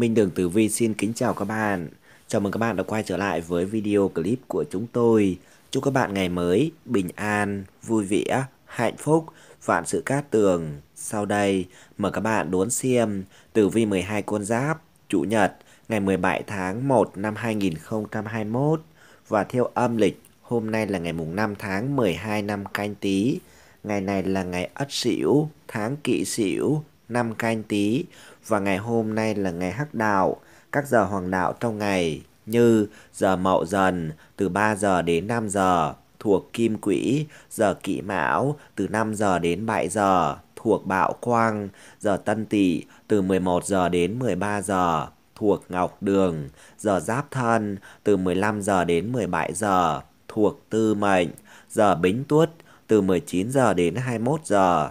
Minh Đường Tử Vi xin kính chào các bạn. Chào mừng các bạn đã quay trở lại với video clip của chúng tôi. Chúc các bạn ngày mới bình an, vui vẻ, hạnh phúc, vạn sự cát tường. Sau đây, mời các bạn đón xem Tử Vi 12 con giáp, Chủ nhật, ngày 17 tháng 1 năm 2021 và theo âm lịch, hôm nay là ngày mùng 5 tháng 12 năm canh Tý. Ngày này là ngày Ất Sửu, tháng Kỷ Sửu, năm canh Tý và ngày hôm nay là ngày hắc đạo, các giờ hoàng đạo trong ngày như giờ mậu dần từ 3 giờ đến 5 giờ, thuộc kim quỹ, giờ kỵ mão từ 5 giờ đến 7 giờ, thuộc bạo quang, giờ tân tỵ từ 11 giờ đến 13 giờ, thuộc ngọc đường, giờ giáp thân từ 15 giờ đến 17 giờ, thuộc tư mệnh, giờ bính tuất từ 19 giờ đến 21 giờ,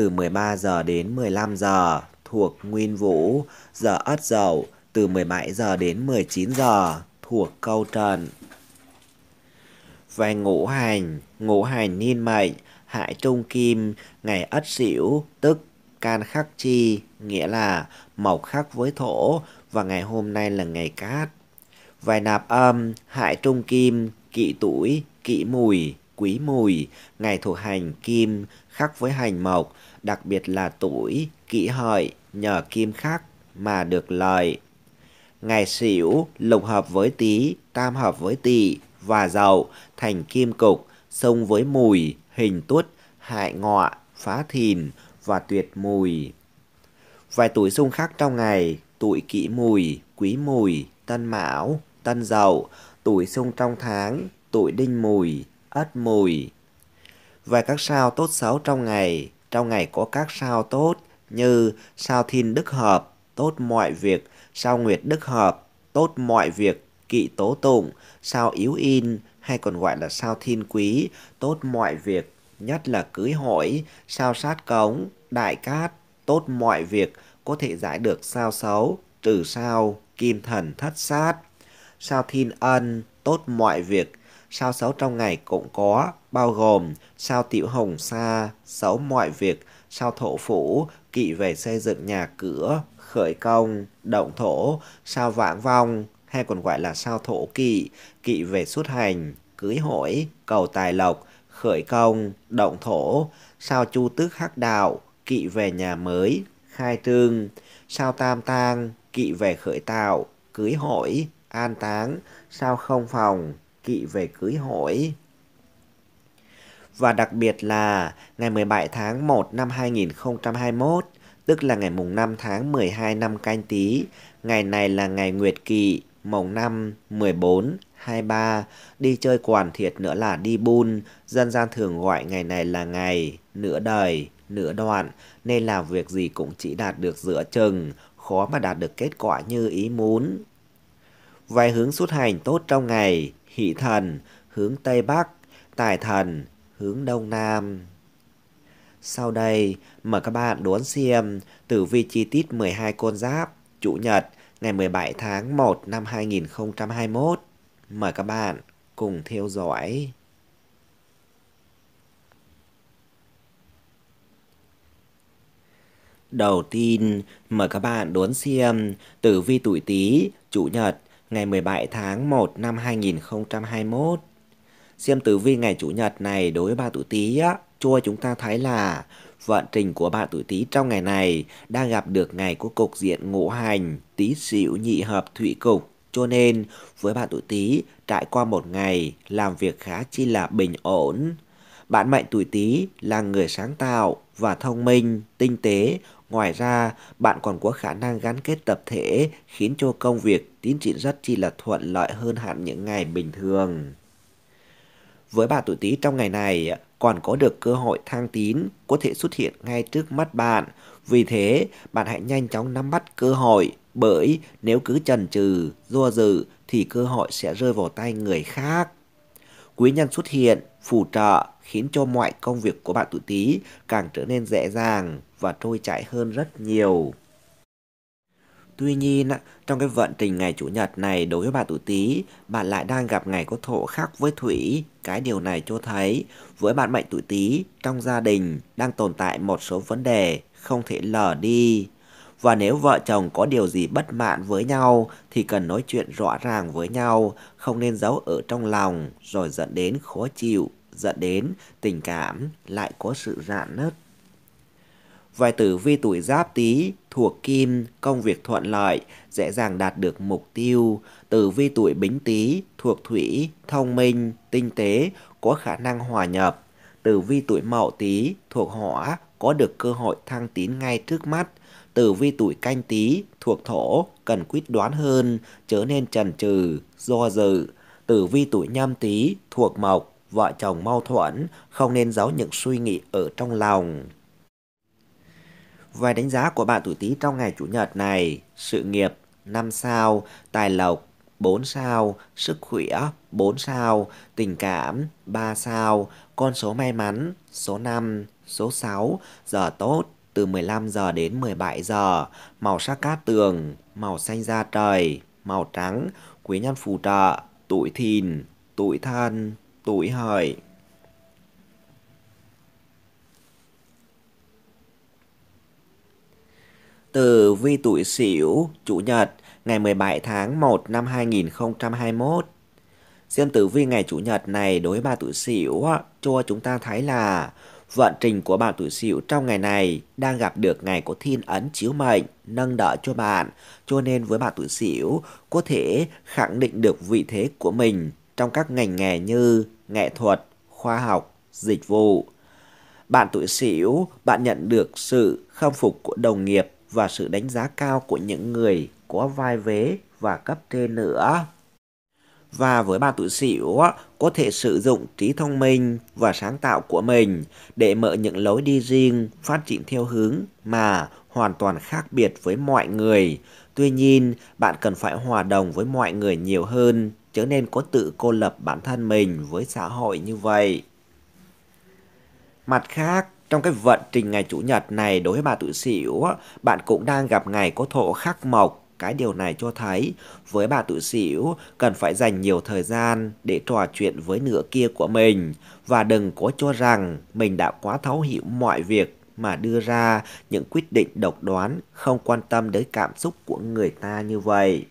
từ 13 giờ đến 15 giờ thuộc Nguyên Vũ, giờ Ất Dậu từ 17 giờ đến 19 giờ thuộc Câu Trần. Về ngũ hành, ngũ hành niên mệnh, hại trung kim, ngày Ất Sửu tức can khắc chi, nghĩa là mộc khắc với thổ và ngày hôm nay là ngày cát. vài nạp âm, hại trung kim, kỵ tuổi, kỵ mùi, quý mùi, ngày thuộc hành kim khắc với hành mộc, đặc biệt là tuổi, kỷ hợi, nhờ kim khắc mà được lợi. Ngày sửu lục hợp với tý, tam hợp với tỵ và dậu thành kim cục, xông với mùi, hình tuất, hại ngọ, phá thìn và tuyệt mùi. Vài tuổi xung khắc trong ngày, tuổi kỷ mùi, quý mùi, tân mão, tân dậu, tuổi xung trong tháng, tuổi đinh mùi, ớt mùi. Và các sao tốt xấu trong ngày, trong ngày có các sao tốt như sao thiên đức hợp, tốt mọi việc, sao nguyệt đức hợp, tốt mọi việc, kỵ tố tụng, sao yếu in hay còn gọi là sao thiên quý, tốt mọi việc, nhất là cưới hỏi, sao sát cống, đại cát, tốt mọi việc, có thể giải được sao xấu, trừ sao, kim thần thất sát, sao thiên ân, tốt mọi việc, Sao xấu trong ngày cũng có, bao gồm sao tiểu hồng sa, xấu mọi việc, sao thổ phủ, kỵ về xây dựng nhà cửa, khởi công, động thổ, sao vãng vong, hay còn gọi là sao thổ kỵ, kỵ về xuất hành, cưới hỏi, cầu tài lộc, khởi công, động thổ, sao chu tước hắc đạo, kỵ về nhà mới, khai trương, sao tam tang, kỵ về khởi tạo, cưới hỏi, an táng, sao không phòng, kỵ về cưới hỏi. Và đặc biệt là ngày 17 tháng 1 năm 2021, tức là ngày mùng 5 tháng 12 năm canh tí, ngày này là ngày Nguyệt Kỵ, mồng 5, 14, 23, đi chơi quản thiệt nữa là đi bun, dân gian thường gọi ngày này là ngày, nửa đời, nửa đoạn, nên làm việc gì cũng chỉ đạt được giữa chừng, khó mà đạt được kết quả như ý muốn. Vài hướng xuất hành tốt trong ngày, hỷ thần hướng Tây Bắc, tài thần hướng Đông Nam. Sau đây, mời các bạn đón xem tử vi chi tiết 12 con giáp, chủ nhật, ngày 17 tháng 1 năm 2021. Mời các bạn cùng theo dõi. Đầu tiên, mời các bạn đón xem tử vi tuổi Tý, chủ nhật, ngày 17 tháng 1 năm 2021. Xem tử vi ngày Chủ nhật này đối với bạn tuổi Tý á, cho chúng ta thấy là vận trình của bạn tuổi Tý trong ngày này đang gặp được ngày của cục diện ngũ hành, Tý Sửu nhị hợp thủy cục. Cho nên, với bạn tuổi Tý, trải qua một ngày làm việc khá chi là bình ổn. Bạn mệnh tuổi Tý là người sáng tạo và thông minh, tinh tế, Ngoài ra, bạn còn có khả năng gắn kết tập thể khiến cho công việc tiến triển rất chi là thuận lợi hơn hẳn những ngày bình thường. Với bà tuổi Tý trong ngày này còn có được cơ hội thăng tín có thể xuất hiện ngay trước mắt bạn. Vì thế, bạn hãy nhanh chóng nắm bắt cơ hội bởi nếu cứ chần chừ, do dự thì cơ hội sẽ rơi vào tay người khác. Quý nhân xuất hiện, phù trợ khiến cho mọi công việc của bạn tuổi Tý càng trở nên dễ dàng và trôi chảy hơn rất nhiều. Tuy nhiên, trong cái vận trình ngày Chủ nhật này đối với bạn tuổi Tý, bạn lại đang gặp ngày có thổ khắc với Thủy. Cái điều này cho thấy, với bạn mệnh tuổi Tý, trong gia đình đang tồn tại một số vấn đề không thể lờ đi. Và nếu vợ chồng có điều gì bất mãn với nhau thì cần nói chuyện rõ ràng với nhau, không nên giấu ở trong lòng rồi dẫn đến khó chịu, dẫn đến tình cảm lại có sự rạn nứt. Vài tử vi tuổi giáp tý thuộc kim, công việc thuận lợi, dễ dàng đạt được mục tiêu. Tử vi tuổi bính tý thuộc thủy, thông minh, tinh tế, có khả năng hòa nhập. Tử vi tuổi mậu tý thuộc hỏa, có được cơ hội thăng tiến ngay trước mắt. Tử vi tuổi canh tý thuộc thổ, cần quyết đoán hơn, chớ nên chần chừ, do dự. Tử vi tuổi nhâm tý thuộc mộc, vợ chồng mâu thuẫn, không nên giấu những suy nghĩ ở trong lòng. Vài đánh giá của bạn tuổi Tý trong ngày Chủ nhật này, sự nghiệp 5 sao, tài lộc 4 sao, sức khỏe 4 sao, tình cảm 3 sao, con số may mắn số 5, số 6, giờ tốt từ 15 giờ đến 17 giờ, màu sắc cát tường, màu xanh da trời, màu trắng, quý nhân phù trợ, tuổi thìn, tuổi thân, tuổi hợi. từ Vi Tuổi Sửu, Chủ nhật, ngày 17 tháng 1 năm 2021. Xem tử vi ngày Chủ nhật này đối với bà tuổi Sửu cho chúng ta thấy là vận trình của bạn tuổi Sửu trong ngày này đang gặp được ngày có thiên ấn chiếu mệnh nâng đỡ cho bạn, cho nên với bạn tuổi Sửu có thể khẳng định được vị thế của mình trong các ngành nghề như nghệ thuật, khoa học, dịch vụ. Bạn tuổi Sửu, bạn nhận được sự khâm phục của đồng nghiệp và sự đánh giá cao của những người có vai vế và cấp trên nữa. Và với bà tụi xỉu, có thể sử dụng trí thông minh và sáng tạo của mình để mở những lối đi riêng phát triển theo hướng mà hoàn toàn khác biệt với mọi người. Tuy nhiên, bạn cần phải hòa đồng với mọi người nhiều hơn, chứ nên có tự cô lập bản thân mình với xã hội như vậy. Mặt khác, trong cái vận trình ngày Chủ nhật này đối với bà tuổi sửu bạn cũng đang gặp ngày có thổ khắc mộc. Cái điều này cho thấy với bà tuổi sửu cần phải dành nhiều thời gian để trò chuyện với nửa kia của mình và đừng có cho rằng mình đã quá thấu hiểu mọi việc mà đưa ra những quyết định độc đoán không quan tâm đến cảm xúc của người ta như vậy.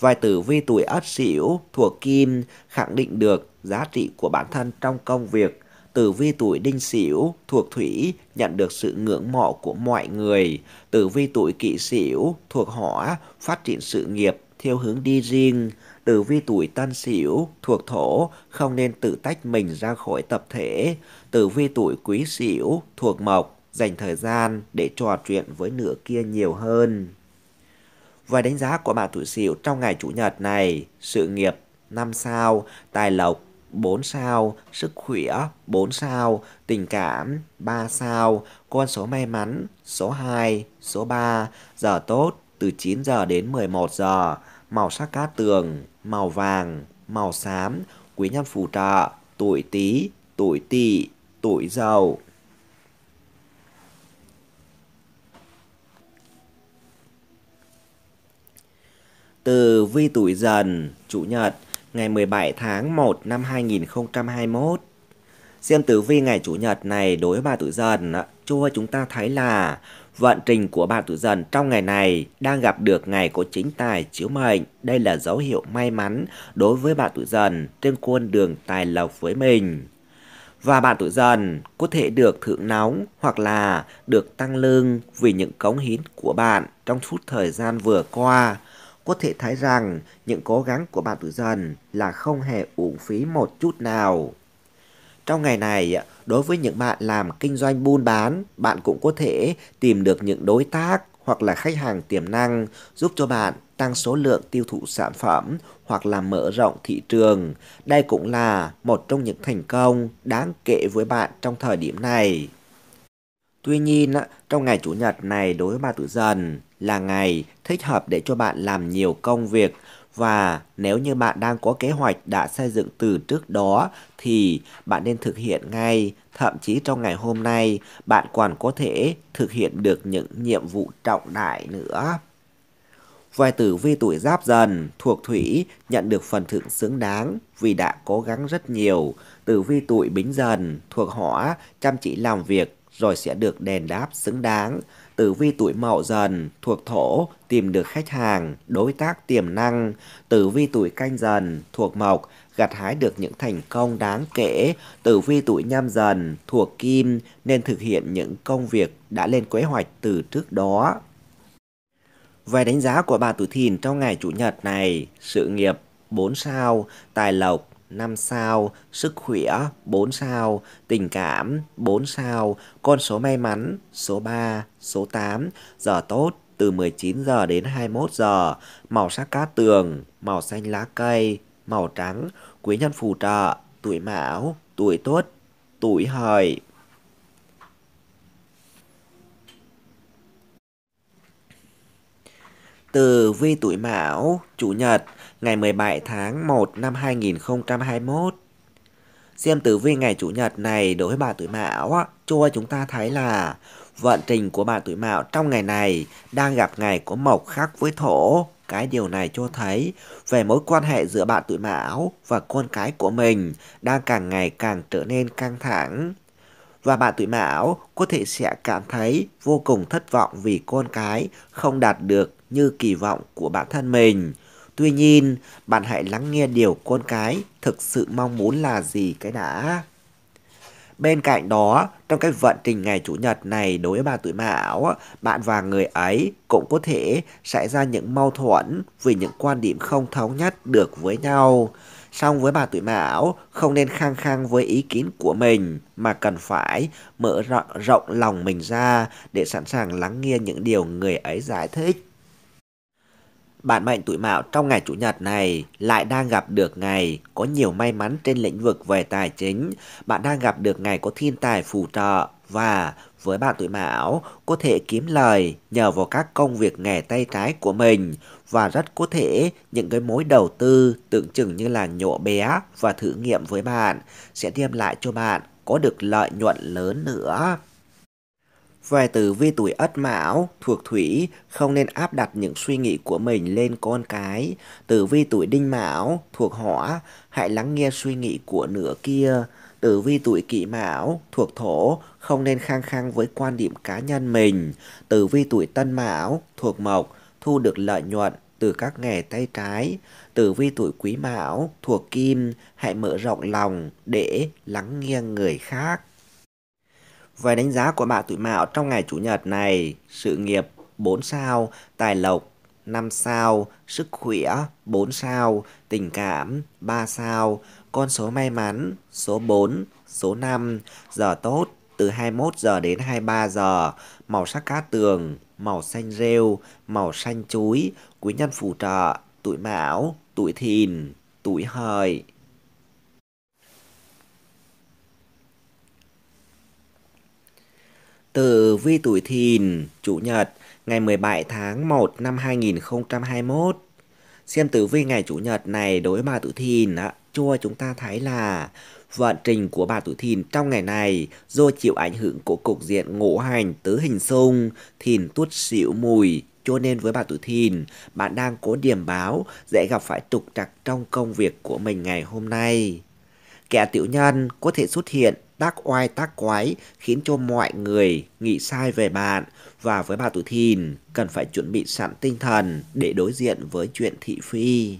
Vài tử vi tuổi ất sửu thuộc kim khẳng định được giá trị của bản thân trong công việc tử vi tuổi đinh sửu thuộc thủy nhận được sự ngưỡng mộ của mọi người. Tử vi tuổi kỷ sửu thuộc hỏa phát triển sự nghiệp theo hướng đi riêng. Tử vi tuổi tân sửu thuộc thổ không nên tự tách mình ra khỏi tập thể. Tử vi tuổi quý sửu thuộc mộc dành thời gian để trò chuyện với nửa kia nhiều hơn. Và đánh giá của bạn tuổi sửu trong ngày chủ nhật này, sự nghiệp năm sao, tài lộc 4 sao, sức khỏe 4 sao, tình cảm 3 sao, con số may mắn số 2, số 3, giờ tốt từ 9 giờ đến 11 giờ, màu sắc cát tường, màu vàng, màu xám, quý nhân phù trợ, tuổi Tý, tuổi Tỵ, tuổi Dậu. Từ vi tuổi dần, chủ nhật ngày 17 tháng 1 năm 2021. Xem tử vi ngày Chủ nhật này đối với bà tuổi dần, cho chúng ta thấy là vận trình của bà tuổi dần trong ngày này đang gặp được ngày có chính tài chiếu mệnh. Đây là dấu hiệu may mắn đối với bà tuổi dần trên con đường tài lộc với mình. Và bạn tuổi dần có thể được thưởng nóng hoặc là được tăng lương vì những cống hiến của bạn trong suốt thời gian vừa qua có thể thấy rằng những cố gắng của bạn tử dần là không hề uổng phí một chút nào. Trong ngày này, đối với những bạn làm kinh doanh buôn bán, bạn cũng có thể tìm được những đối tác hoặc là khách hàng tiềm năng giúp cho bạn tăng số lượng tiêu thụ sản phẩm hoặc là mở rộng thị trường. Đây cũng là một trong những thành công đáng kể với bạn trong thời điểm này. Tuy nhiên, trong ngày Chủ nhật này đối với bà tử dần là ngày thích hợp để cho bạn làm nhiều công việc và nếu như bạn đang có kế hoạch đã xây dựng từ trước đó thì bạn nên thực hiện ngay. Thậm chí trong ngày hôm nay bạn còn có thể thực hiện được những nhiệm vụ trọng đại nữa. Vài tử vi tuổi giáp dần thuộc thủy nhận được phần thưởng xứng đáng vì đã cố gắng rất nhiều. Tử vi tuổi bính dần thuộc hỏa chăm chỉ làm việc rồi sẽ được đền đáp xứng đáng. Tử vi tuổi mậu dần thuộc thổ tìm được khách hàng, đối tác tiềm năng. Tử vi tuổi canh dần thuộc mộc gặt hái được những thành công đáng kể. Tử vi tuổi nhâm dần thuộc kim nên thực hiện những công việc đã lên kế hoạch từ trước đó. Về đánh giá của bà tuổi thìn trong ngày chủ nhật này, sự nghiệp 4 sao, tài lộc 5 sao, sức khỏe 4 sao, tình cảm 4 sao, con số may mắn số 3, số 8, giờ tốt từ 19 giờ đến 21 giờ, màu sắc cát tường, màu xanh lá cây, màu trắng, quý nhân phù trợ, tuổi mão, tuổi tuất, tuổi hợi. Từ vi tuổi mão, chủ nhật ngày 17 tháng 1 năm 2021. Xem tử vi ngày Chủ nhật này đối với bà tuổi Mão, cho chúng ta thấy là vận trình của bà tuổi Mão trong ngày này đang gặp ngày có mộc khác với thổ. Cái điều này cho thấy về mối quan hệ giữa bạn tuổi Mão và con cái của mình đang càng ngày càng trở nên căng thẳng. Và bạn tuổi Mão có thể sẽ cảm thấy vô cùng thất vọng vì con cái không đạt được như kỳ vọng của bản thân mình Tuy nhiên, bạn hãy lắng nghe điều con cái thực sự mong muốn là gì cái đã. Bên cạnh đó, trong cái vận trình ngày Chủ nhật này đối với bà tuổi mão, bạn và người ấy cũng có thể xảy ra những mâu thuẫn vì những quan điểm không thống nhất được với nhau. Song với bà tuổi mão, không nên khăng khăng với ý kiến của mình mà cần phải mở rộng, rộng lòng mình ra để sẵn sàng lắng nghe những điều người ấy giải thích bạn mệnh tuổi mạo trong ngày chủ nhật này lại đang gặp được ngày có nhiều may mắn trên lĩnh vực về tài chính. Bạn đang gặp được ngày có thiên tài phù trợ và với bạn tuổi mão có thể kiếm lời nhờ vào các công việc nghề tay trái của mình và rất có thể những cái mối đầu tư tưởng chừng như là nhộ bé và thử nghiệm với bạn sẽ đem lại cho bạn có được lợi nhuận lớn nữa về tử vi tuổi ất mão thuộc thủy không nên áp đặt những suy nghĩ của mình lên con cái tử vi tuổi đinh mão thuộc hỏa hãy lắng nghe suy nghĩ của nửa kia tử vi tuổi kỷ mão thuộc thổ không nên khăng khăng với quan điểm cá nhân mình tử vi tuổi tân mão thuộc mộc thu được lợi nhuận từ các nghề tay trái tử vi tuổi quý mão thuộc kim hãy mở rộng lòng để lắng nghe người khác về đánh giá của bạn tuổi mạo trong ngày Chủ nhật này, sự nghiệp 4 sao, tài lộc 5 sao, sức khỏe 4 sao, tình cảm 3 sao, con số may mắn số 4, số 5, giờ tốt từ 21 giờ đến 23 giờ, màu sắc cát tường, màu xanh rêu, màu xanh chuối, quý nhân phù trợ, tuổi mão, tuổi thìn, tuổi hợi. Tử vi tuổi thìn, Chủ nhật, ngày 17 tháng 1 năm 2021. Xem tử vi ngày Chủ nhật này đối với bà tuổi thìn, á, cho chúng ta thấy là vận trình của bà tuổi thìn trong ngày này do chịu ảnh hưởng của cục diện ngũ hành tứ hình xung, thìn tuất xỉu mùi, cho nên với bà tuổi thìn, bạn đang có điểm báo dễ gặp phải trục trặc trong công việc của mình ngày hôm nay. Kẻ tiểu nhân có thể xuất hiện tác oai tác quái khiến cho mọi người nghĩ sai về bạn và với bà tuổi thìn cần phải chuẩn bị sẵn tinh thần để đối diện với chuyện thị phi.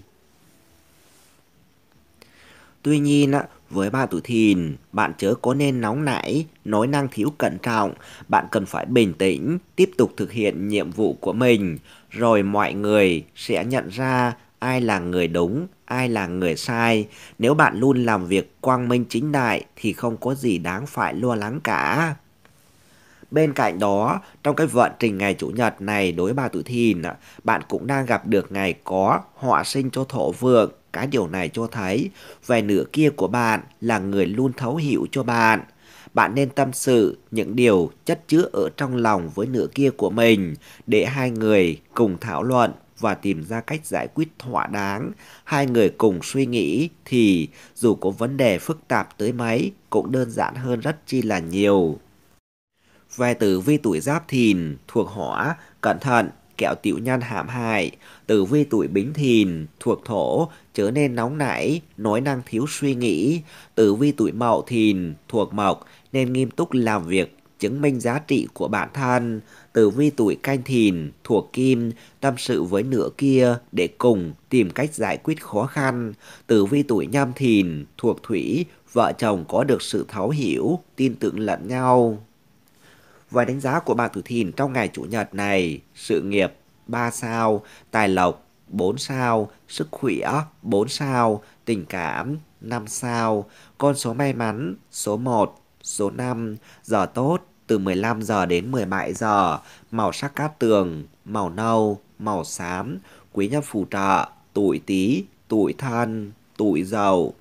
Tuy nhiên, với bà tuổi thìn, bạn chớ có nên nóng nảy, nói năng thiếu cẩn trọng. Bạn cần phải bình tĩnh, tiếp tục thực hiện nhiệm vụ của mình. Rồi mọi người sẽ nhận ra ai là người đúng, ai là người sai. Nếu bạn luôn làm việc quang minh chính đại thì không có gì đáng phải lo lắng cả. Bên cạnh đó, trong cái vận trình ngày Chủ nhật này đối bà tuổi thìn, bạn cũng đang gặp được ngày có họa sinh cho thổ vượng. Cái điều này cho thấy về nửa kia của bạn là người luôn thấu hiểu cho bạn. Bạn nên tâm sự những điều chất chứa ở trong lòng với nửa kia của mình để hai người cùng thảo luận và tìm ra cách giải quyết thỏa đáng, hai người cùng suy nghĩ thì dù có vấn đề phức tạp tới mấy cũng đơn giản hơn rất chi là nhiều. Về tử vi tuổi giáp thìn, thuộc hỏa, cẩn thận, kẹo tiểu nhân hãm hại. Tử vi tuổi bính thìn, thuộc thổ, trở nên nóng nảy, nói năng thiếu suy nghĩ. Tử vi tuổi mậu thìn, thuộc mộc, nên nghiêm túc làm việc chứng minh giá trị của bản thân, từ vi tuổi canh thìn, thuộc kim, tâm sự với nửa kia để cùng tìm cách giải quyết khó khăn, từ vi tuổi nhâm thìn, thuộc thủy, vợ chồng có được sự thấu hiểu, tin tưởng lẫn nhau. Vài đánh giá của bạn tuổi thìn trong ngày Chủ nhật này, sự nghiệp 3 sao, tài lộc 4 sao, sức khỏe 4 sao, tình cảm 5 sao, con số may mắn số 1, Số 5. Giờ tốt từ 15 giờ đến 17 giờ, màu sắc cát tường, màu nâu, màu xám, quý nhân phù trợ, tuổi Tý, tuổi Thân, tuổi Dậu.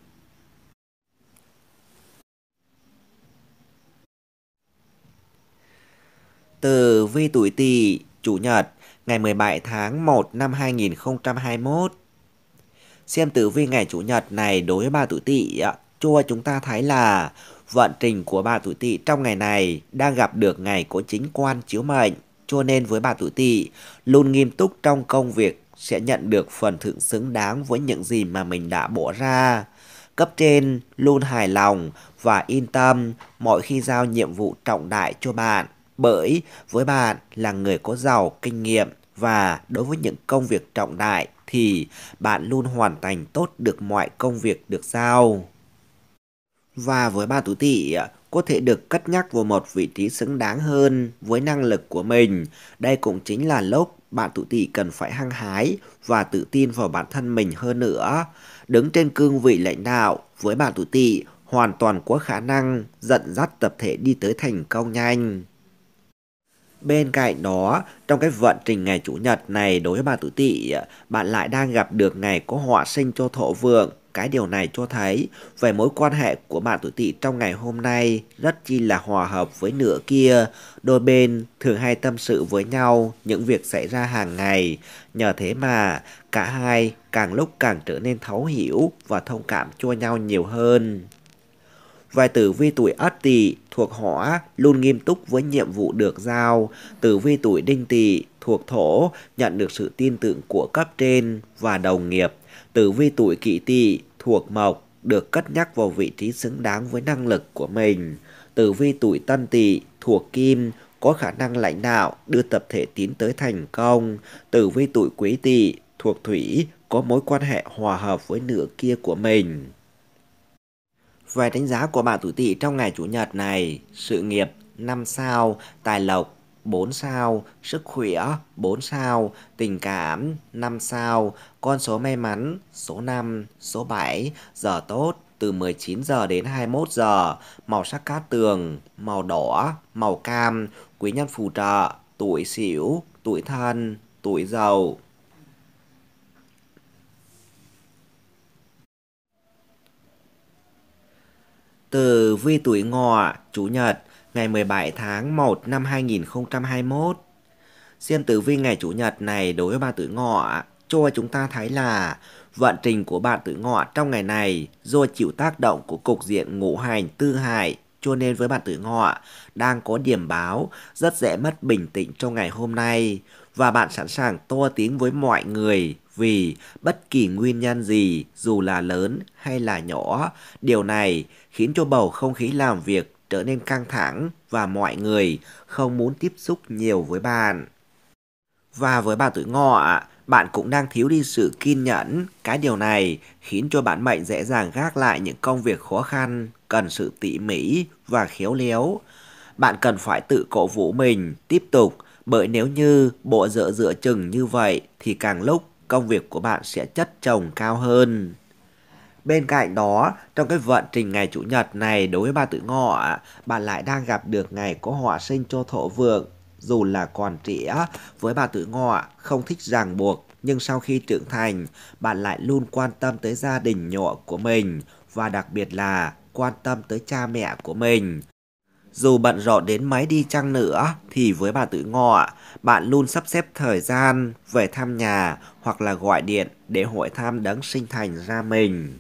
Từ vi tuổi Tỵ, chủ nhật, ngày 17 tháng 1 năm 2021. Xem tử vi ngày chủ nhật này đối với ba tuổi Tỵ, cho chúng ta thấy là vận trình của bà tuổi tỵ trong ngày này đang gặp được ngày có chính quan chiếu mệnh, cho nên với bà tuổi tỵ, luôn nghiêm túc trong công việc sẽ nhận được phần thưởng xứng đáng với những gì mà mình đã bỏ ra. Cấp trên luôn hài lòng và yên tâm mọi khi giao nhiệm vụ trọng đại cho bạn, bởi với bạn là người có giàu kinh nghiệm và đối với những công việc trọng đại thì bạn luôn hoàn thành tốt được mọi công việc được giao và với ba tứ tỷ à, có thể được cất nhắc vào một vị trí xứng đáng hơn với năng lực của mình. Đây cũng chính là lúc bạn tụ tỷ cần phải hăng hái và tự tin vào bản thân mình hơn nữa. Đứng trên cương vị lãnh đạo với bạn tụ tỷ hoàn toàn có khả năng dẫn dắt tập thể đi tới thành công nhanh. Bên cạnh đó, trong cái vận trình ngày Chủ nhật này đối với bạn tụ tỵ à, bạn lại đang gặp được ngày có họa sinh cho thổ vượng cái điều này cho thấy về mối quan hệ của bạn tuổi tỵ trong ngày hôm nay rất chi là hòa hợp với nửa kia. Đôi bên thường hay tâm sự với nhau những việc xảy ra hàng ngày. Nhờ thế mà cả hai càng lúc càng trở nên thấu hiểu và thông cảm cho nhau nhiều hơn. Vài tử vi tuổi Ất Tỵ thuộc Hỏa luôn nghiêm túc với nhiệm vụ được giao, tử vi tuổi Đinh Tỵ thuộc Thổ nhận được sự tin tưởng của cấp trên và đồng nghiệp tử vi tuổi kỷ tỵ thuộc mộc được cất nhắc vào vị trí xứng đáng với năng lực của mình. Tử vi tuổi tân tỵ thuộc kim có khả năng lãnh đạo đưa tập thể tiến tới thành công. Tử vi tuổi quý tỵ thuộc thủy có mối quan hệ hòa hợp với nửa kia của mình. Về đánh giá của bạn tuổi tỵ trong ngày chủ nhật này, sự nghiệp năm sao, tài lộc 4 sao, sức khỏe 4 sao, tình cảm 5 sao, con số may mắn số 5, số 7, giờ tốt từ 19 giờ đến 21 giờ, màu sắc cát tường, màu đỏ, màu cam, quý nhân phù trợ, tuổi sửu tuổi thân, tuổi giàu. Từ vi tuổi ngọ, chủ nhật, ngày 17 tháng 1 năm 2021. Xem tử vi ngày Chủ nhật này đối với bạn tuổi ngọ cho chúng ta thấy là vận trình của bạn tuổi ngọ trong ngày này do chịu tác động của cục diện ngũ hành tư hại cho nên với bạn tuổi ngọ đang có điểm báo rất dễ mất bình tĩnh trong ngày hôm nay và bạn sẵn sàng to tiếng với mọi người vì bất kỳ nguyên nhân gì dù là lớn hay là nhỏ điều này khiến cho bầu không khí làm việc trở nên căng thẳng và mọi người không muốn tiếp xúc nhiều với bạn. Và với bạn tuổi ngọ, bạn cũng đang thiếu đi sự kiên nhẫn. Cái điều này khiến cho bạn mệnh dễ dàng gác lại những công việc khó khăn, cần sự tỉ mỉ và khéo léo. Bạn cần phải tự cổ vũ mình, tiếp tục, bởi nếu như bộ dựa dựa chừng như vậy thì càng lúc công việc của bạn sẽ chất chồng cao hơn. Bên cạnh đó, trong cái vận trình ngày Chủ nhật này đối với bà tự ngọ, bạn lại đang gặp được ngày có họa sinh cho thổ vượng. Dù là còn trẻ, với bà tự ngọ không thích ràng buộc, nhưng sau khi trưởng thành, bạn lại luôn quan tâm tới gia đình nhỏ của mình và đặc biệt là quan tâm tới cha mẹ của mình. Dù bận rộn đến mấy đi chăng nữa thì với bà tự ngọ, bạn luôn sắp xếp thời gian về thăm nhà hoặc là gọi điện để hội thăm đấng sinh thành ra mình.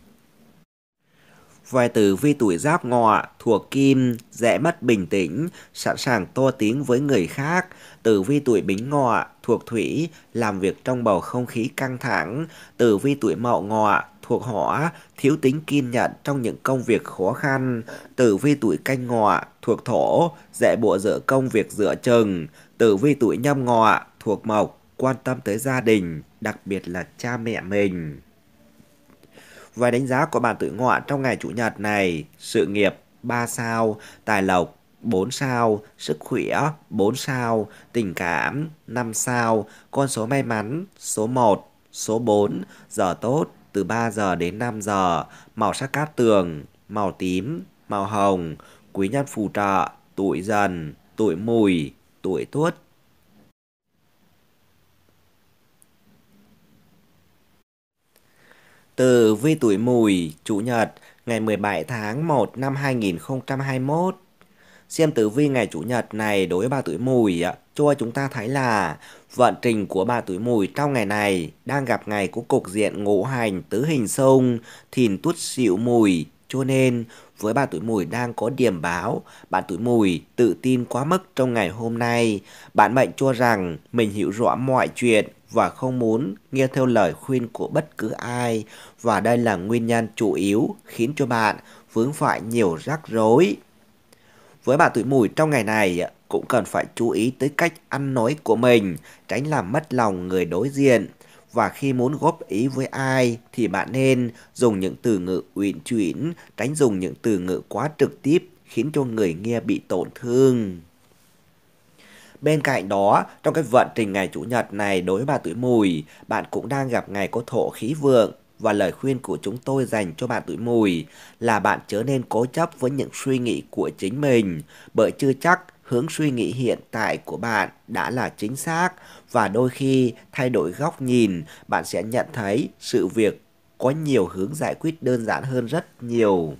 Vài tử vi tuổi giáp ngọ, thuộc kim, dễ mất bình tĩnh, sẵn sàng to tiếng với người khác. Tử vi tuổi bính ngọ, thuộc thủy, làm việc trong bầu không khí căng thẳng. Tử vi tuổi mậu ngọ, thuộc hỏa, thiếu tính kiên nhẫn trong những công việc khó khăn. Tử vi tuổi canh ngọ, thuộc thổ, dễ bộ dở công việc dựa chừng. Tử vi tuổi nhâm ngọ, thuộc mộc, quan tâm tới gia đình, đặc biệt là cha mẹ mình. Và đánh giá của bạn tự ngọn trong ngày Chủ nhật này, sự nghiệp 3 sao, tài lộc 4 sao, sức khỏe 4 sao, tình cảm 5 sao, con số may mắn số 1, số 4, giờ tốt từ 3 giờ đến 5 giờ, màu sắc cát tường, màu tím, màu hồng, quý nhân phù trợ, tuổi dần, tuổi mùi, tuổi tuất. Từ vi tuổi mùi, Chủ nhật, ngày 17 tháng 1 năm 2021. Xem tử vi ngày Chủ nhật này đối với ba tuổi mùi cho chúng ta thấy là vận trình của ba tuổi mùi trong ngày này đang gặp ngày của cục diện ngũ hành tứ hình sông thìn tuất xịu mùi cho nên với bà tuổi mùi đang có điểm báo bạn tuổi mùi tự tin quá mức trong ngày hôm nay bạn mệnh cho rằng mình hiểu rõ mọi chuyện và không muốn nghe theo lời khuyên của bất cứ ai và đây là nguyên nhân chủ yếu khiến cho bạn vướng phải nhiều rắc rối. Với bạn tuổi mùi trong ngày này cũng cần phải chú ý tới cách ăn nói của mình, tránh làm mất lòng người đối diện. Và khi muốn góp ý với ai thì bạn nên dùng những từ ngữ uyển chuyển, tránh dùng những từ ngữ quá trực tiếp khiến cho người nghe bị tổn thương. Bên cạnh đó, trong cái vận trình ngày Chủ nhật này đối với bà tuổi mùi, bạn cũng đang gặp ngày có thổ khí vượng và lời khuyên của chúng tôi dành cho bạn tuổi mùi là bạn chớ nên cố chấp với những suy nghĩ của chính mình bởi chưa chắc hướng suy nghĩ hiện tại của bạn đã là chính xác và đôi khi thay đổi góc nhìn bạn sẽ nhận thấy sự việc có nhiều hướng giải quyết đơn giản hơn rất nhiều.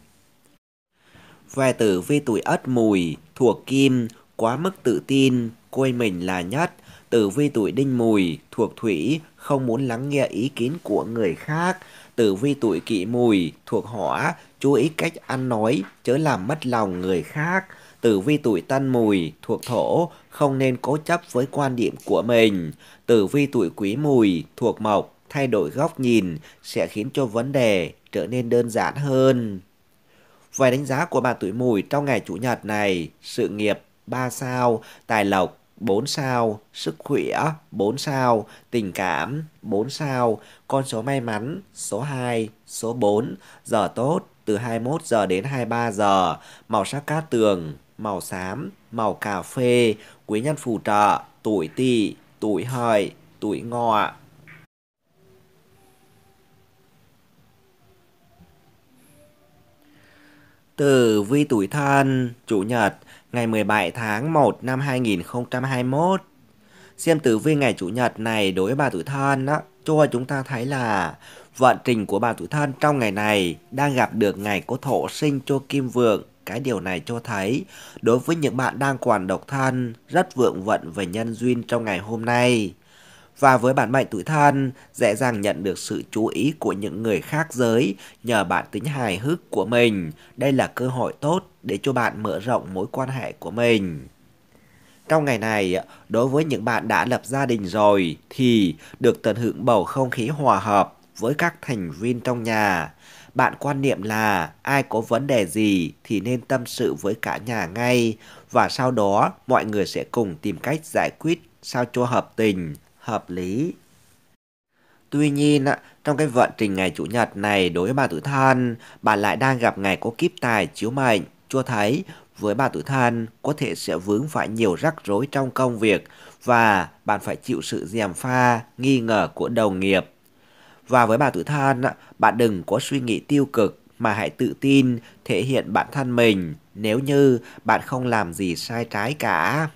Về tử vi tuổi ất mùi, thuộc kim, quá mức tự tin, Quê mình là nhất, tử vi tuổi đinh mùi, thuộc thủy, không muốn lắng nghe ý kiến của người khác. Tử vi tuổi kỵ mùi, thuộc hỏa, chú ý cách ăn nói, chớ làm mất lòng người khác. Tử vi tuổi tân mùi, thuộc thổ, không nên cố chấp với quan điểm của mình. Tử vi tuổi quý mùi, thuộc mộc, thay đổi góc nhìn sẽ khiến cho vấn đề trở nên đơn giản hơn. Vài đánh giá của bạn tuổi mùi trong ngày Chủ nhật này, sự nghiệp 3 sao, tài lộc 4 sao, sức khỏe 4 sao, tình cảm 4 sao, con số may mắn số 2, số 4, giờ tốt từ 21 giờ đến 23 giờ, màu sắc cát tường, màu xám, màu cà phê, quý nhân phù trợ, tuổi tỵ, tuổi hợi, tuổi ngọ. từ vi tuổi thân, chủ nhật, ngày 17 tháng 1 năm 2021. Xem tử vi ngày Chủ nhật này đối với bà tuổi thân đó, cho chúng ta thấy là vận trình của bà tuổi thân trong ngày này đang gặp được ngày có thổ sinh cho kim vượng. Cái điều này cho thấy đối với những bạn đang còn độc thân rất vượng vận về nhân duyên trong ngày hôm nay và với bản mệnh tuổi thân dễ dàng nhận được sự chú ý của những người khác giới nhờ bản tính hài hước của mình. Đây là cơ hội tốt để cho bạn mở rộng mối quan hệ của mình. Trong ngày này, đối với những bạn đã lập gia đình rồi thì được tận hưởng bầu không khí hòa hợp với các thành viên trong nhà. Bạn quan niệm là ai có vấn đề gì thì nên tâm sự với cả nhà ngay và sau đó mọi người sẽ cùng tìm cách giải quyết sao cho hợp tình hợp lý. Tuy nhiên, trong cái vận trình ngày Chủ nhật này đối với bà tử thân, bạn lại đang gặp ngày có kiếp tài chiếu mệnh. Chưa thấy, với bà tử thân có thể sẽ vướng phải nhiều rắc rối trong công việc và bạn phải chịu sự gièm pha, nghi ngờ của đồng nghiệp. Và với bà tử thân, bạn đừng có suy nghĩ tiêu cực mà hãy tự tin thể hiện bản thân mình nếu như bạn không làm gì sai trái cả.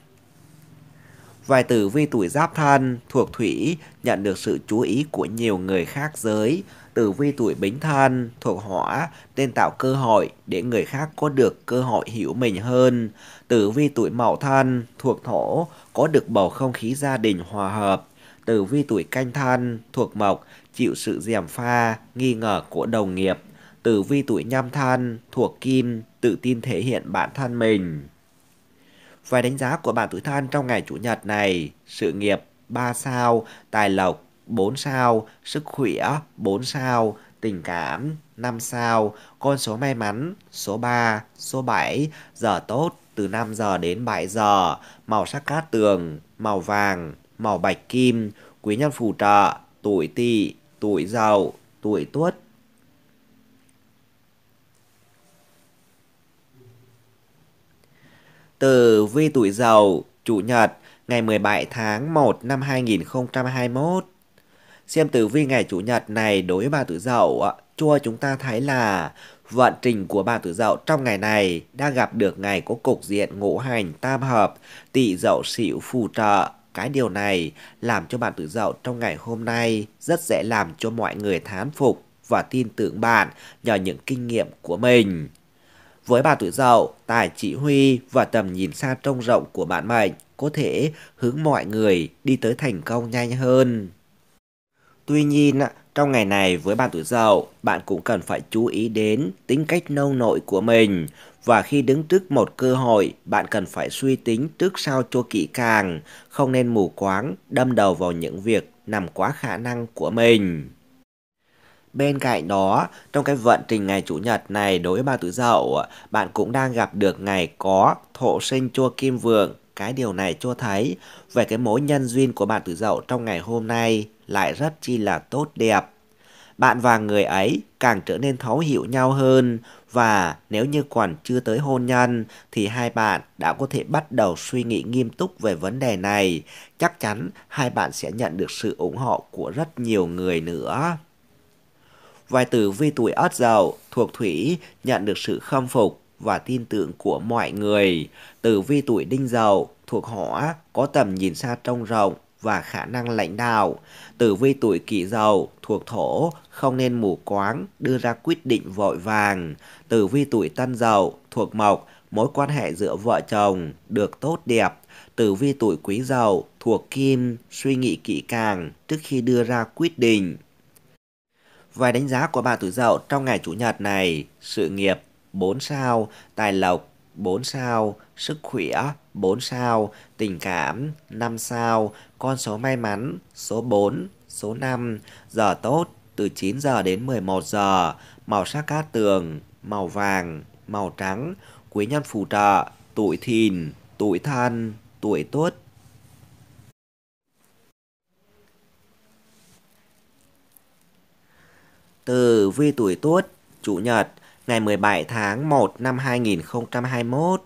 Vài tử vi tuổi giáp thân thuộc thủy nhận được sự chú ý của nhiều người khác giới. Tử vi tuổi bính thân thuộc hỏa nên tạo cơ hội để người khác có được cơ hội hiểu mình hơn. Tử vi tuổi mậu thân thuộc thổ có được bầu không khí gia đình hòa hợp. Tử vi tuổi canh thân thuộc mộc chịu sự gièm pha, nghi ngờ của đồng nghiệp. Tử vi tuổi nhâm thân thuộc kim tự tin thể hiện bản thân mình. Vài đánh giá của bạn tuổi thân trong ngày Chủ nhật này, sự nghiệp 3 sao, tài lộc 4 sao, sức khỏe 4 sao, tình cảm 5 sao, con số may mắn số 3, số 7, giờ tốt từ 5 giờ đến 7 giờ, màu sắc cát tường, màu vàng, màu bạch kim, quý nhân phù trợ, tuổi tỵ, tuổi dậu, tuổi tuất, từ Vi Tuổi Dậu, Chủ nhật, ngày 17 tháng 1 năm 2021. Xem tử vi ngày Chủ nhật này đối với bà Tuổi Dậu, chua chúng ta thấy là vận trình của bà Tuổi Dậu trong ngày này đang gặp được ngày có cục diện ngũ hành tam hợp, tỵ Dậu sửu phù trợ. Cái điều này làm cho bạn Tuổi Dậu trong ngày hôm nay rất dễ làm cho mọi người thán phục và tin tưởng bạn nhờ những kinh nghiệm của mình. Với bà tuổi dậu, tài chỉ huy và tầm nhìn xa trông rộng của bạn mệnh có thể hướng mọi người đi tới thành công nhanh hơn. Tuy nhiên, trong ngày này với bạn tuổi dậu, bạn cũng cần phải chú ý đến tính cách nông nội của mình. Và khi đứng trước một cơ hội, bạn cần phải suy tính trước sau cho kỹ càng, không nên mù quáng, đâm đầu vào những việc nằm quá khả năng của mình. Bên cạnh đó, trong cái vận trình ngày Chủ nhật này đối với bà tuổi Dậu, bạn cũng đang gặp được ngày có thổ sinh chua kim vượng. Cái điều này cho thấy về cái mối nhân duyên của bạn tuổi Dậu trong ngày hôm nay lại rất chi là tốt đẹp. Bạn và người ấy càng trở nên thấu hiểu nhau hơn và nếu như còn chưa tới hôn nhân thì hai bạn đã có thể bắt đầu suy nghĩ nghiêm túc về vấn đề này. Chắc chắn hai bạn sẽ nhận được sự ủng hộ của rất nhiều người nữa. Vài tử vi tuổi ất dậu thuộc thủy nhận được sự khâm phục và tin tưởng của mọi người. Tử vi tuổi đinh dậu thuộc hỏa có tầm nhìn xa trông rộng và khả năng lãnh đạo. Tử vi tuổi kỷ dậu thuộc thổ không nên mù quáng đưa ra quyết định vội vàng. Tử vi tuổi tân dậu thuộc mộc mối quan hệ giữa vợ chồng được tốt đẹp. Tử vi tuổi quý dậu thuộc kim suy nghĩ kỹ càng trước khi đưa ra quyết định. Vài đánh giá của bạn tuổi dậu trong ngày Chủ nhật này, sự nghiệp 4 sao, tài lộc 4 sao, sức khỏe 4 sao, tình cảm 5 sao, con số may mắn số 4, số 5, giờ tốt từ 9 giờ đến 11 giờ, màu sắc cát tường, màu vàng, màu trắng, quý nhân phù trợ, tuổi thìn, tuổi thân, tuổi tuất, từ Vi Tuổi Tuất, Chủ nhật, ngày 17 tháng 1 năm 2021.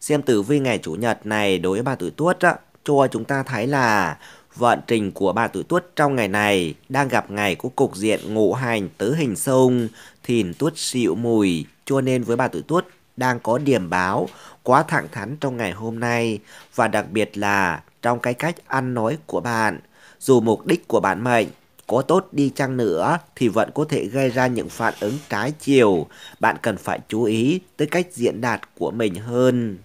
Xem tử vi ngày Chủ nhật này đối với bà Tuổi Tuất á, cho chúng ta thấy là vận trình của bà Tuổi Tuất trong ngày này đang gặp ngày của cục diện ngũ hành tứ hình xung, thìn tuất xịu mùi, cho nên với bà Tuổi Tuất đang có điểm báo quá thẳng thắn trong ngày hôm nay và đặc biệt là trong cái cách ăn nói của bạn. Dù mục đích của bạn mệnh có tốt đi chăng nữa thì vẫn có thể gây ra những phản ứng trái chiều. Bạn cần phải chú ý tới cách diễn đạt của mình hơn.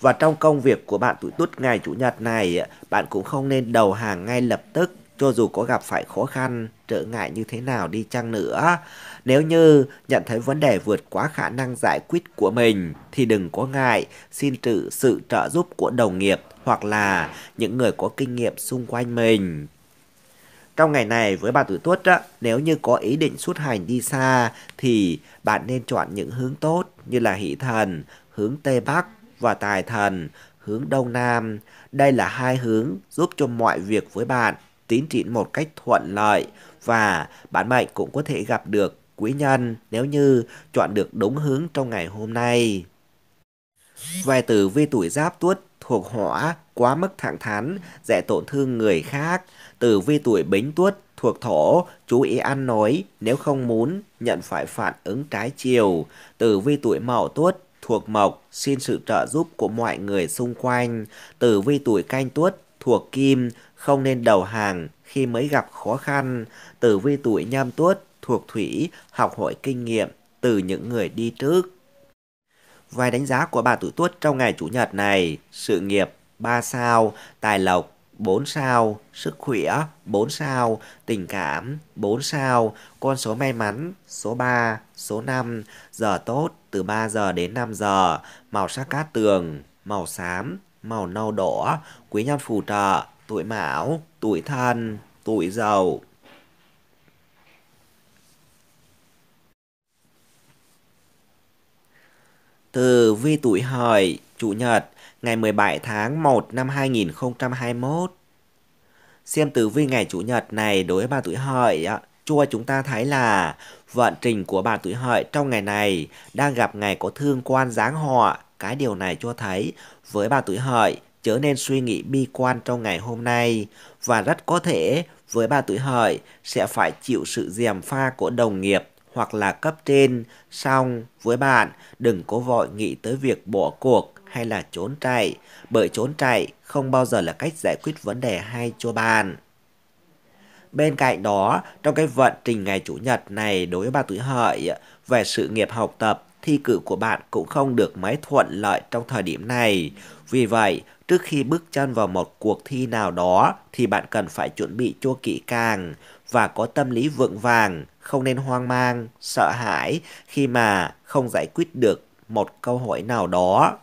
Và trong công việc của bạn tuổi tuất ngày Chủ nhật này, bạn cũng không nên đầu hàng ngay lập tức cho dù có gặp phải khó khăn, trở ngại như thế nào đi chăng nữa. Nếu như nhận thấy vấn đề vượt quá khả năng giải quyết của mình thì đừng có ngại, xin trừ sự trợ giúp của đồng nghiệp hoặc là những người có kinh nghiệm xung quanh mình. Trong ngày này với bạn tuổi tuất á, nếu như có ý định xuất hành đi xa thì bạn nên chọn những hướng tốt như là hỷ thần, hướng Tây Bắc và tài thần, hướng Đông Nam. Đây là hai hướng giúp cho mọi việc với bạn tiến triển một cách thuận lợi và bạn mệnh cũng có thể gặp được quý nhân nếu như chọn được đúng hướng trong ngày hôm nay. Vài tử vi tuổi giáp tuất thuộc hỏa quá mức thẳng thắn, dễ tổn thương người khác. Tử vi tuổi bính tuất thuộc thổ, chú ý ăn nói, nếu không muốn, nhận phải phản ứng trái chiều. Tử vi tuổi mậu tuất thuộc mộc, xin sự trợ giúp của mọi người xung quanh. Tử vi tuổi canh tuất thuộc kim, không nên đầu hàng khi mới gặp khó khăn. Tử vi tuổi nhâm tuất thuộc thủy, học hỏi kinh nghiệm từ những người đi trước. Vài đánh giá của bà tuổi tuất trong ngày Chủ nhật này, sự nghiệp 3 sao, tài lộc 4 sao, sức khỏe 4 sao, tình cảm 4 sao, con số may mắn số 3, số 5, giờ tốt từ 3 giờ đến 5 giờ, màu sắc cát tường, màu xám, màu nâu đỏ, quý nhân phù trợ, tuổi mão, tuổi thân, tuổi dầu. Từ vi tuổi hợi, Chủ nhật, ngày 17 tháng 1 năm 2021. Xem tử vi ngày Chủ nhật này đối với bà tuổi hợi ạ. Chua chúng ta thấy là vận trình của bà tuổi hợi trong ngày này đang gặp ngày có thương quan giáng họ Cái điều này cho thấy với bà tuổi hợi chớ nên suy nghĩ bi quan trong ngày hôm nay và rất có thể với bà tuổi hợi sẽ phải chịu sự gièm pha của đồng nghiệp hoặc là cấp trên, song với bạn đừng cố vội nghĩ tới việc bỏ cuộc hay là trốn chạy, bởi trốn chạy không bao giờ là cách giải quyết vấn đề hay cho bạn. Bên cạnh đó, trong cái vận trình ngày Chủ nhật này đối với bà tuổi hợi, về sự nghiệp học tập, thi cử của bạn cũng không được mấy thuận lợi trong thời điểm này. Vì vậy, trước khi bước chân vào một cuộc thi nào đó thì bạn cần phải chuẩn bị cho kỹ càng và có tâm lý vững vàng không nên hoang mang, sợ hãi khi mà không giải quyết được một câu hỏi nào đó.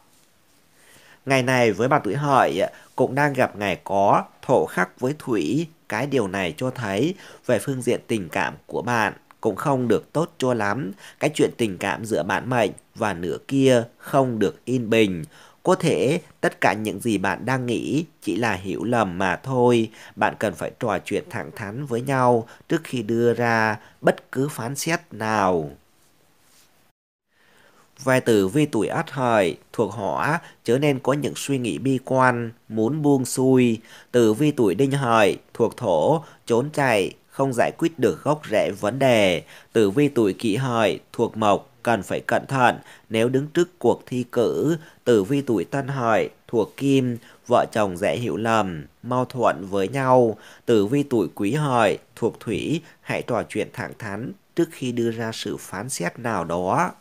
Ngày này với bạn tuổi hợi à, cũng đang gặp ngày có thổ khắc với thủy, cái điều này cho thấy về phương diện tình cảm của bạn cũng không được tốt cho lắm, cái chuyện tình cảm giữa bạn mệnh và nửa kia không được yên bình, có thể tất cả những gì bạn đang nghĩ chỉ là hiểu lầm mà thôi. Bạn cần phải trò chuyện thẳng thắn với nhau trước khi đưa ra bất cứ phán xét nào. Vài từ vi tuổi ất hợi thuộc hỏa trở nên có những suy nghĩ bi quan, muốn buông xuôi. Từ vi tuổi đinh hợi thuộc thổ, trốn chạy, không giải quyết được gốc rễ vấn đề. Tử vi tuổi kỷ hợi thuộc mộc, cần phải cẩn thận nếu đứng trước cuộc thi cử, tử vi tuổi tân hợi, thuộc kim, vợ chồng dễ hiểu lầm, mau thuận với nhau, tử vi tuổi quý hợi, thuộc thủy, hãy trò chuyện thẳng thắn trước khi đưa ra sự phán xét nào đó.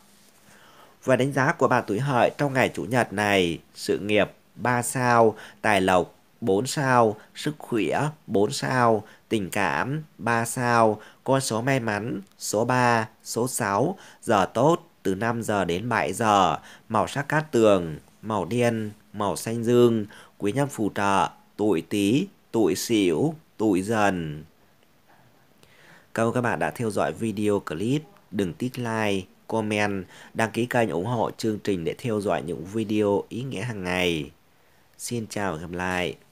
Và đánh giá của bạn tuổi hợi trong ngày chủ nhật này, sự nghiệp 3 sao, tài lộc 4 sao, sức khỏe 4 sao, tình cảm 3 sao, con số may mắn số 3, số 6, giờ tốt từ 5 giờ đến 7 giờ, màu sắc cát tường, màu đen, màu xanh dương, quý nhân phù trợ, tuổi Tý, tuổi Sửu, tuổi Dần. Cảm ơn các bạn đã theo dõi video clip, đừng tích like, comment, đăng ký kênh ủng hộ chương trình để theo dõi những video ý nghĩa hàng ngày. Xin chào và hẹn gặp lại.